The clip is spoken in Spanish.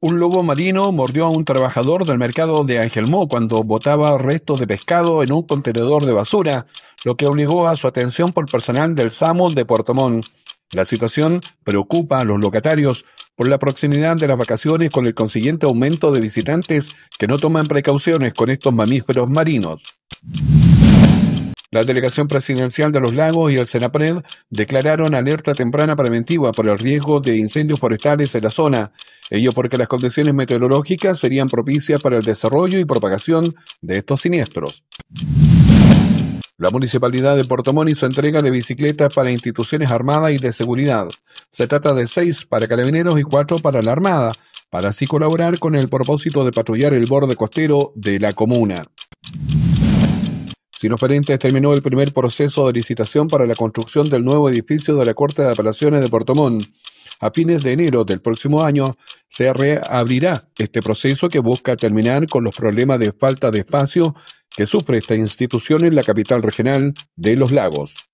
Un lobo marino mordió a un trabajador del mercado de Angelmó cuando botaba restos de pescado en un contenedor de basura, lo que obligó a su atención por personal del SAMU de Puerto Montt. La situación preocupa a los locatarios por la proximidad de las vacaciones con el consiguiente aumento de visitantes que no toman precauciones con estos mamíferos marinos. La delegación presidencial de Los Lagos y el Senapred declararon alerta temprana preventiva por el riesgo de incendios forestales en la zona, ello porque las condiciones meteorológicas serían propicias para el desarrollo y propagación de estos siniestros. La municipalidad de Puerto Montt hizo entrega de bicicletas para instituciones armadas y de seguridad. Se trata de seis para carabineros y cuatro para la armada, para así colaborar con el propósito de patrullar el borde costero de la comuna sin oferentes, terminó el primer proceso de licitación para la construcción del nuevo edificio de la Corte de Apelaciones de Puerto A fines de enero del próximo año se reabrirá este proceso que busca terminar con los problemas de falta de espacio que sufre esta institución en la capital regional de Los Lagos.